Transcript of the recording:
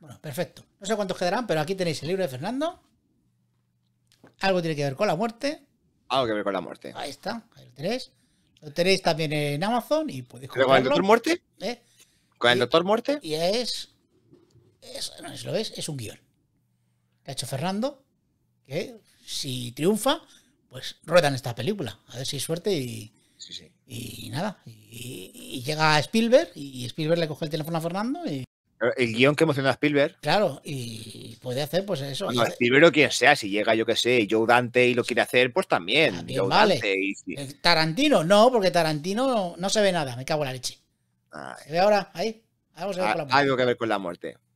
Bueno, perfecto. No sé cuántos quedarán, pero aquí tenéis el libro de Fernando. Algo tiene que ver con la muerte. Algo que ver con la muerte. Ahí está, ahí lo tenéis. Lo tenéis también en Amazon y podéis comprarlo. con el Doctor Muerte? ¿Eh? ¿Con el Doctor Muerte? Y es, es lo ves es un guión. Que ha hecho Fernando, que si triunfa, pues ruedan esta película. A ver si hay suerte y, y nada. Y, llega Spielberg y Spielberg le coge el teléfono a Fernando y el guión que emociona a Spielberg. Claro, y puede hacer pues eso. No, Spielberg o quien sea, si llega, yo que sé, Joe Dante y lo quiere hacer, pues también. Joe Dante eh, Tarantino, no, porque Tarantino no, se ve nada, me cago en la leche. ¿Se ve ahora? Ahí. Vamos Algo que ver con la muerte.